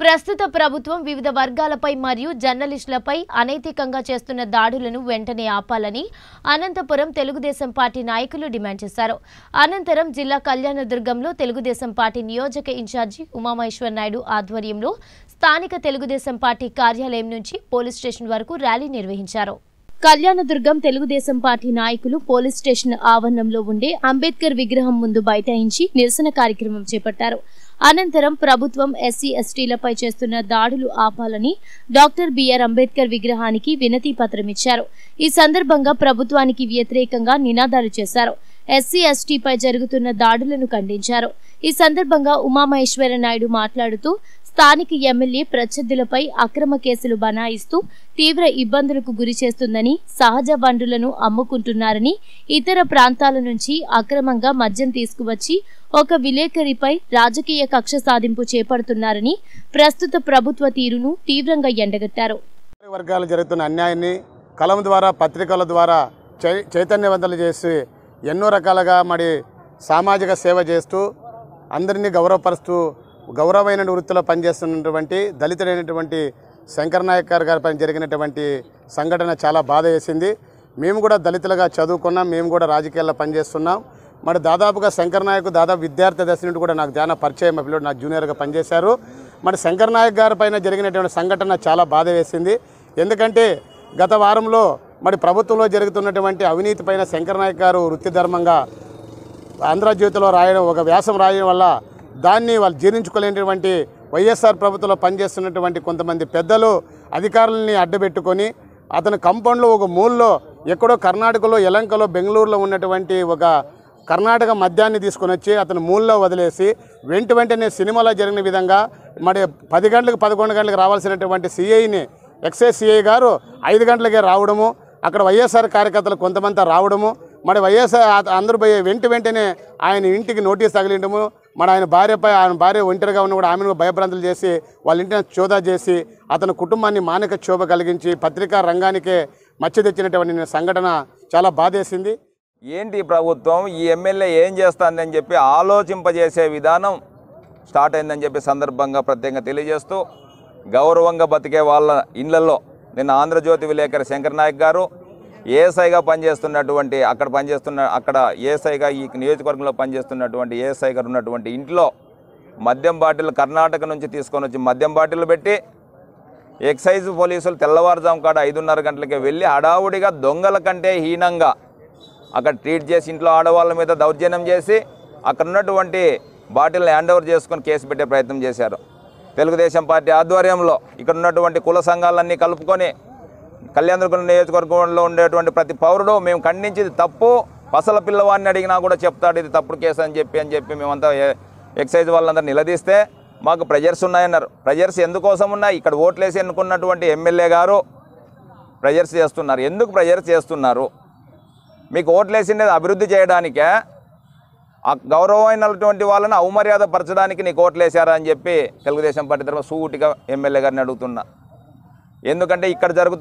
ప్రస్తుత ప్రభుత్వం వివిధ వర్గాలపై మరియు జర్నలిస్టులపై అనైతికంగా చేస్తున్న దాడులను వెంటనే ఆపాలని అనంతపురం తెలుగుదేశం పార్టీ నాయకులు డిమాండ్ చేశారు అనంతరం జిల్లా కళ్యాణదుర్గంలో తెలుగుదేశం పార్టీ నియోజక ఇన్ఛార్జి ఉమామహేశ్వర్ నాయుడు ఆధ్వర్యంలో స్థానిక తెలుగుదేశం పార్టీ కార్యాలయం నుంచి పోలీస్ స్టేషన్ వరకు ర్యాలీ నిర్వహించారు కళ్యాణదుర్గం తెలుగుదేశం పార్టీ నాయకులు పోలీస్ స్టేషన్ ఆవరణంలో ఉండే అంబేద్కర్ విగ్రహం ముందు బైఠాయించి నిరసన కార్యక్రమం చేపట్టారు అనంతరం ప్రభుత్వం ఎస్సీ ఎస్టీలపై చేస్తున్న దాడులు ఆపాలని డాక్టర్ బిఆర్ అంబేద్కర్ విగ్రహానికి వినతి పత్రమిచ్చారు ఈ సందర్భంగా ప్రభుత్వానికి వ్యతిరేకంగా నినాదాలు చేశారు ఎస్సీ ఎస్టీపై జరుగుతున్న దాడులను ఖండించారు ఈ సందర్భంగా ఉమామహేశ్వర నాయుడు మాట్లాడుతూ స్థానిక ఎమ్మెల్యే ప్రత్యర్థులపై అక్రమ కేసులు బనాయిస్తూ తీవ్ర ఇబ్బందులకు గురి చేస్తుందని సహజ వనరులను అమ్ముకుంటున్నారని ఇతర ప్రాంతాల నుంచి అక్రమంగా మద్యం తీసుకువచ్చి ఒక విలేకరిపై రాజకీయ కక్ష సాధింపు చేపడుతున్నారని ప్రస్తుత ప్రభుత్వ తీరును తీవ్రంగా ఎండగట్టారు వర్గాలు జరుగుతున్న అన్యాయాన్ని కలం ద్వారా పత్రికల ద్వారా చై చైతన్యవంతులు చేసి ఎన్నో రకాలుగా మరి సామాజిక సేవ చేస్తూ అందరినీ గౌరవపరుస్తూ గౌరవమైన వృత్తిలో పనిచేస్తున్నటువంటి దళితుడైనటువంటి శంకర్ నాయక్ గారి పైన జరిగినటువంటి సంఘటన చాలా బాధ వేసింది మేము కూడా దళితులుగా చదువుకున్నాం మేము కూడా రాజకీయాల్లో పనిచేస్తున్నాం మరి దాదాపుగా శంకర్ నాయక్ దాదాపు విద్యార్థి దశ నుండి కూడా నాకు చాలా పరిచయం మా పిల్లడు నాకు జూనియర్గా పనిచేశారు మరి శంకర్ నాయక్ గారి పైన జరిగినటువంటి సంఘటన చాలా బాధ వేసింది ఎందుకంటే గత వారంలో మరి ప్రభుత్వంలో జరుగుతున్నటువంటి అవినీతి పైన శంకర్ నాయక్ గారు వృత్తి ధర్మంగా ఆంధ్రజ్యోతిలో రాయడం ఒక వ్యాసం రాయడం వల్ల దాన్ని వాళ్ళు జీర్ణించుకోలేనటువంటి వైఎస్ఆర్ ప్రభుత్వంలో పనిచేస్తున్నటువంటి కొంతమంది పెద్దలు అధికారులని అడ్డబెట్టుకొని అతని కంపౌండ్లో ఒక మూల్లో ఎక్కడో కర్ణాటకలో యలంకలో బెంగళూరులో ఉన్నటువంటి ఒక కర్ణాటక మద్యాన్ని తీసుకొని వచ్చి అతను మూల్లో వదిలేసి వెంట వెంటనే సినిమాలో జరిగిన విధంగా మరి పది గంటలకు పదకొండు గంటలకు రావాల్సినటువంటి సిఐని ఎక్సైజ్ సిఐ గారు ఐదు గంటలకే రావడము అక్కడ వైఎస్ఆర్ కార్యకర్తలు కొంతమంది రావడము మరి వైఎస్ఆర్ అందరూ పోయే వెంట వెంటనే ఆయన ఇంటికి నోటీస్ తగిలిండము మన ఆయన భార్యపై ఆయన భార్య ఒంటరిగా ఉన్న కూడా ఆమెను భయభ్రాంతులు చేసి వాళ్ళ ఇంటిని చోదా చేసి అతని కుటుంబాన్ని మానక క్షోభ కలిగించి పత్రికా రంగానికే మచ్చ తెచ్చినటువంటి సంఘటన చాలా బాధేసింది ఏంటి ప్రభుత్వం ఈ ఎమ్మెల్యే ఏం చేస్తుందని చెప్పి ఆలోచింపజేసే విధానం స్టార్ట్ అయిందని చెప్పి సందర్భంగా ప్రత్యేకంగా తెలియజేస్తూ గౌరవంగా బతికే వాళ్ళ ఇళ్లలో నిన్న ఆంధ్రజ్యోతి విలేకరి శంకర్ నాయక్ గారు ఏఎస్ఐగా పనిచేస్తున్నటువంటి అక్కడ పనిచేస్తున్న అక్కడ ఏఎస్ఐగా ఈ నియోజకవర్గంలో పనిచేస్తున్నటువంటి ఏఎస్ఐ గారు ఉన్నటువంటి ఇంట్లో మద్యం బాటిల్ కర్ణాటక నుంచి తీసుకొని వచ్చి మద్యం బాటిల్ పెట్టి ఎక్సైజ్ పోలీసులు తెల్లవారుజాము కాడ ఐదున్నర గంటలకే వెళ్ళి హడావుడిగా దొంగల కంటే హీనంగా అక్కడ ట్రీట్ చేసి ఇంట్లో ఆడవాళ్ళ మీద దౌర్జన్యం చేసి అక్కడ ఉన్నటువంటి బాటిల్ని హ్యాండ్ ఓవర్ చేసుకొని కేసు పెట్టే ప్రయత్నం చేశారు తెలుగుదేశం పార్టీ ఆధ్వర్యంలో ఇక్కడ ఉన్నటువంటి కుల సంఘాలన్నీ కలుపుకొని కళ్యాణదుర్గం నియోజకవర్గంలో ఉండేటువంటి ప్రతి పౌరుడు మేము ఖండించేది తప్పు పసల పిల్లవాడిని అడిగినా కూడా చెప్తాడు ఇది తప్పుడు కేసు అని చెప్పి అని చెప్పి మేమంతా ఎక్సైజ్ వాళ్ళందరూ నిలదీస్తే మాకు ప్రెజర్స్ ఉన్నాయన్నారు ప్రెజర్స్ ఎందుకోసం ఉన్నాయి ఇక్కడ ఓట్లేసి ఎన్నుకున్నటువంటి ఎమ్మెల్యే గారు ప్రెజర్స్ చేస్తున్నారు ఎందుకు ప్రెజర్స్ చేస్తున్నారు మీకు ఓట్లేసింది అభివృద్ధి చేయడానికే ఆ గౌరవమైనటువంటి వాళ్ళని అవమర్యాద పరచడానికి నీకు ఓట్లేశారా అని చెప్పి తెలుగుదేశం పార్టీ తరఫున సూటిగా ఎమ్మెల్యే గారిని అడుగుతున్నా ఎందుకంటే ఇక్కడ జరుగుతున్న